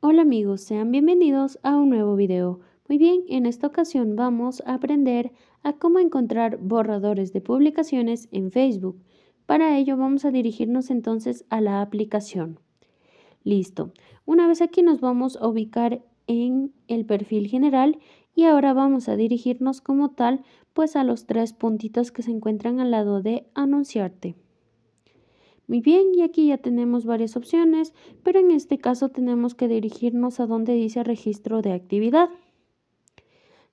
Hola amigos, sean bienvenidos a un nuevo video. Muy bien, en esta ocasión vamos a aprender a cómo encontrar borradores de publicaciones en Facebook. Para ello vamos a dirigirnos entonces a la aplicación. Listo. Una vez aquí nos vamos a ubicar en el perfil general y ahora vamos a dirigirnos como tal pues a los tres puntitos que se encuentran al lado de anunciarte. Muy bien, y aquí ya tenemos varias opciones, pero en este caso tenemos que dirigirnos a donde dice registro de actividad.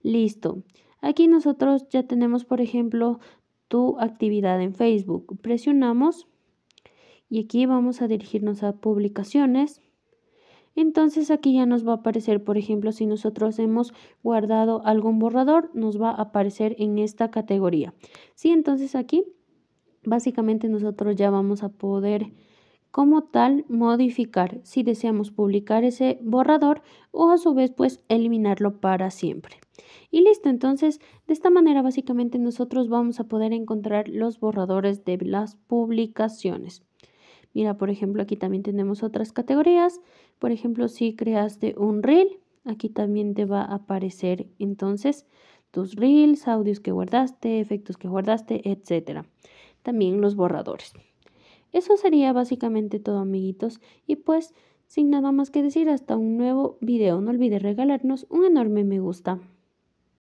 Listo. Aquí nosotros ya tenemos, por ejemplo, tu actividad en Facebook. Presionamos y aquí vamos a dirigirnos a publicaciones. Entonces aquí ya nos va a aparecer, por ejemplo, si nosotros hemos guardado algún borrador, nos va a aparecer en esta categoría. Sí, entonces aquí básicamente nosotros ya vamos a poder como tal modificar si deseamos publicar ese borrador o a su vez pues eliminarlo para siempre. Y listo, entonces de esta manera básicamente nosotros vamos a poder encontrar los borradores de las publicaciones. Mira, por ejemplo, aquí también tenemos otras categorías. Por ejemplo, si creaste un reel, aquí también te va a aparecer entonces tus reels, audios que guardaste, efectos que guardaste, etcétera también los borradores. Eso sería básicamente todo amiguitos y pues sin nada más que decir hasta un nuevo video no olvides regalarnos un enorme me gusta.